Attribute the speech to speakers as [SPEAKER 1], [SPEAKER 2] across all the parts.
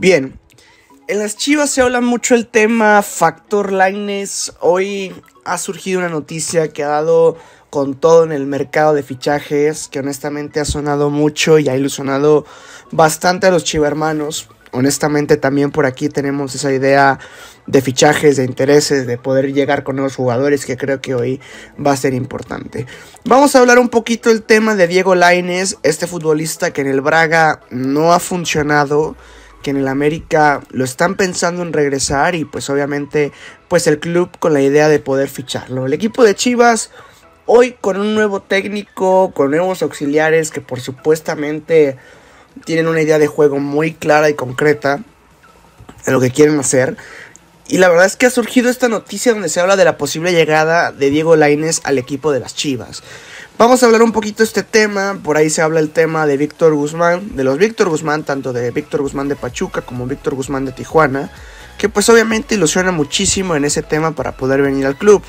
[SPEAKER 1] Bien, en las Chivas se habla mucho el tema factor Lines. Hoy ha surgido una noticia que ha dado con todo en el mercado de fichajes, que honestamente ha sonado mucho y ha ilusionado bastante a los chivermanos. Honestamente también por aquí tenemos esa idea de fichajes, de intereses, de poder llegar con nuevos jugadores que creo que hoy va a ser importante. Vamos a hablar un poquito el tema de Diego Laines, este futbolista que en el Braga no ha funcionado que en el América lo están pensando en regresar y pues obviamente pues el club con la idea de poder ficharlo. El equipo de Chivas hoy con un nuevo técnico, con nuevos auxiliares que por supuestamente tienen una idea de juego muy clara y concreta de lo que quieren hacer. Y la verdad es que ha surgido esta noticia donde se habla de la posible llegada de Diego Laines al equipo de las Chivas. Vamos a hablar un poquito de este tema, por ahí se habla el tema de Víctor Guzmán, de los Víctor Guzmán, tanto de Víctor Guzmán de Pachuca como Víctor Guzmán de Tijuana, que pues obviamente ilusiona muchísimo en ese tema para poder venir al club.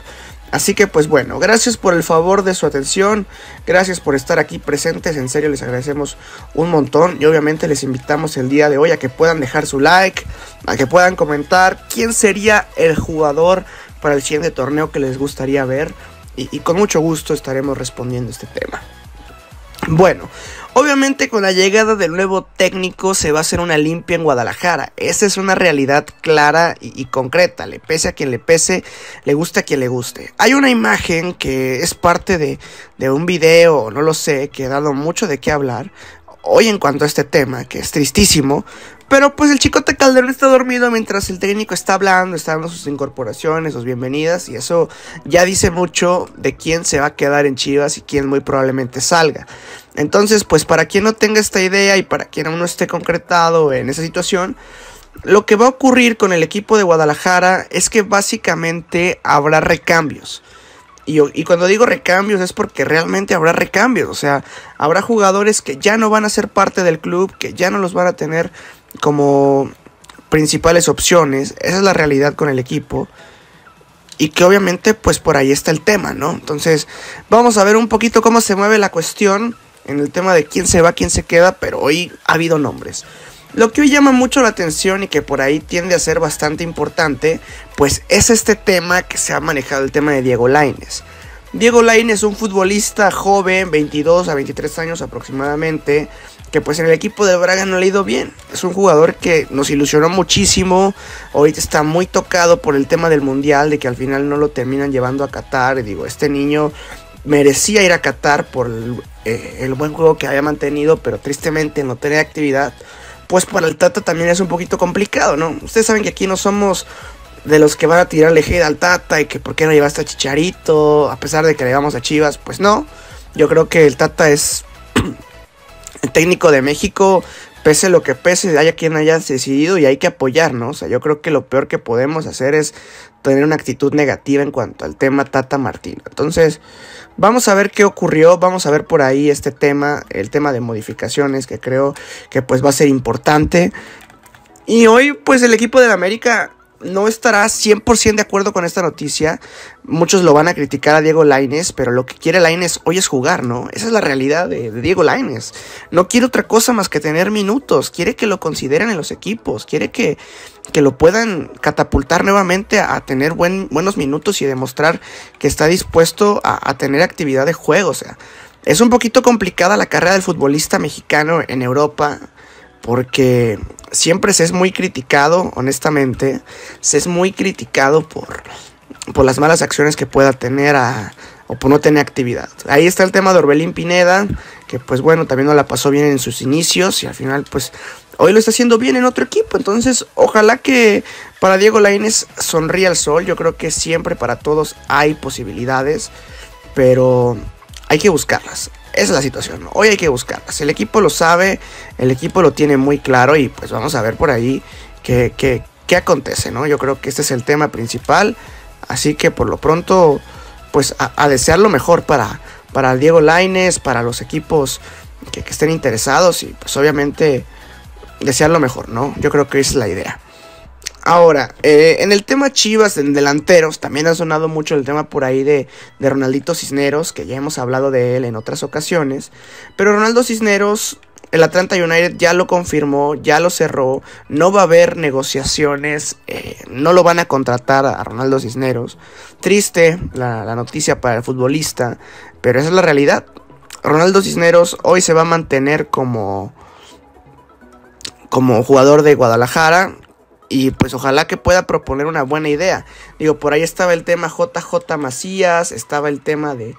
[SPEAKER 1] Así que pues bueno, gracias por el favor de su atención, gracias por estar aquí presentes, en serio les agradecemos un montón y obviamente les invitamos el día de hoy a que puedan dejar su like, a que puedan comentar quién sería el jugador para el siguiente torneo que les gustaría ver y, con mucho gusto estaremos respondiendo este tema. Bueno, obviamente con la llegada del nuevo técnico se va a hacer una limpia en Guadalajara. Esa es una realidad clara y, concreta. Le pese a quien le pese, le gusta a quien le guste. Hay una imagen que es parte de, de un video, no lo sé, que ha dado mucho de qué hablar. Hoy en cuanto a este tema, que es tristísimo, pero pues el Chico Calderón está dormido mientras el técnico está hablando, está dando sus incorporaciones, sus bienvenidas, y eso ya dice mucho de quién se va a quedar en Chivas y quién muy probablemente salga. Entonces, pues para quien no tenga esta idea y para quien aún no esté concretado en esa situación, lo que va a ocurrir con el equipo de Guadalajara es que básicamente habrá recambios. Y, y, cuando digo recambios es porque realmente habrá recambios. O sea, habrá jugadores que ya no van a ser parte del club, que ya no los van a tener como principales opciones. Esa es la realidad con el equipo. Y que obviamente pues por ahí está el tema, ¿no? Entonces vamos a ver un poquito cómo se mueve la cuestión en el tema de quién se va, quién se queda, pero hoy ha habido nombres. Lo que hoy llama mucho la atención y que por ahí tiende a ser bastante importante, pues es este tema que se ha manejado, el tema de Diego Laines. Diego Lain es un futbolista joven, 22 a 23 años aproximadamente, que pues en el equipo de Braga no le ha ido bien. Es un jugador que nos ilusionó muchísimo, ahorita está muy tocado por el tema del Mundial, de que al final no lo terminan llevando a Qatar. Y digo, este niño merecía ir a Qatar por el, eh, buen juego que había mantenido, pero tristemente no tenía actividad pues para el Tata también es un poquito complicado, ¿no? Ustedes saben que aquí no somos de los que van a tirar elegida al Tata y que por qué no llevaste a Chicharito, a pesar de que le vamos a Chivas, pues no. Yo creo que el Tata es el técnico de México, pese lo que pese, haya quien haya decidido y hay que apoyarnos. O sea, yo creo que lo peor que podemos hacer es tener una actitud negativa en cuanto al tema Tata Martín. Entonces, vamos a ver qué ocurrió, vamos a ver por ahí este tema, el tema de modificaciones que creo que pues va a ser importante. Y hoy pues el equipo del América no estará 100% de acuerdo con esta noticia. Muchos lo van a criticar a Diego Laines, pero lo que quiere Laines hoy es jugar, ¿no? Esa es la realidad de, Diego Laines. No quiere otra cosa más que tener minutos. Quiere que lo consideren en los equipos. Quiere que, lo puedan catapultar nuevamente a, tener buen, buenos minutos y demostrar que está dispuesto a, a tener actividad de juego. O sea, es un poquito complicada la carrera del futbolista mexicano en Europa porque siempre se es muy criticado, honestamente, se es muy criticado por, las malas acciones que pueda tener o por no tener actividad. Ahí está el tema de Orbelín Pineda, que pues bueno, también no la pasó bien en sus inicios y al final pues hoy lo está haciendo bien en otro equipo. Entonces, ojalá que para Diego Lainez sonría el sol. Yo creo que siempre para todos hay posibilidades, pero hay que buscarlas. Esa es la situación, Hoy hay que buscarlas. El equipo lo sabe, el equipo lo tiene muy claro y pues vamos a ver por ahí qué, acontece, ¿no? Yo creo que este es el tema principal. Así que por lo pronto, pues a, desear lo mejor para, para Diego Laines, para los equipos que, que estén interesados y pues obviamente desear lo mejor, ¿no? Yo creo que esa es la idea. Ahora, eh, en el tema Chivas, en delanteros, también ha sonado mucho el tema por ahí de, Ronaldito Cisneros, que ya hemos hablado de él en otras ocasiones. Pero Ronaldo Cisneros el Atlanta United ya lo confirmó, ya lo cerró, no va a haber negociaciones, eh, no lo van a contratar a Ronaldo Cisneros. Triste la, noticia para el futbolista, pero esa es la realidad. Ronaldo Cisneros hoy se va a mantener como, como jugador de Guadalajara, y pues ojalá que pueda proponer una buena idea. Digo, por ahí estaba el tema JJ Macías, estaba el tema de,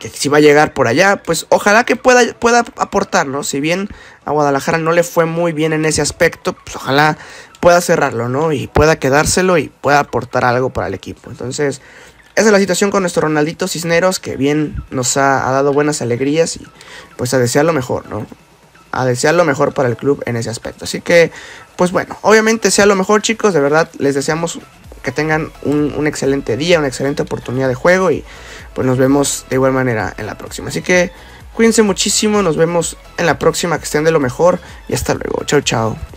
[SPEAKER 1] que si va a llegar por allá, pues ojalá que pueda, pueda aportar, ¿no? Si bien a Guadalajara no le fue muy bien en ese aspecto, pues ojalá pueda cerrarlo, ¿no? Y pueda quedárselo y pueda aportar algo para el equipo. Entonces, esa es la situación con nuestro Ronaldito Cisneros, que bien nos ha, ha dado buenas alegrías y pues a desear lo mejor, ¿no? a desear lo mejor para el club en ese aspecto. Así que, pues bueno, obviamente sea lo mejor chicos, de verdad les deseamos que tengan un, excelente día, una excelente oportunidad de juego y pues nos vemos de igual manera en la próxima. Así que cuídense muchísimo, nos vemos en la próxima, que estén de lo mejor y hasta luego. Chao, chao.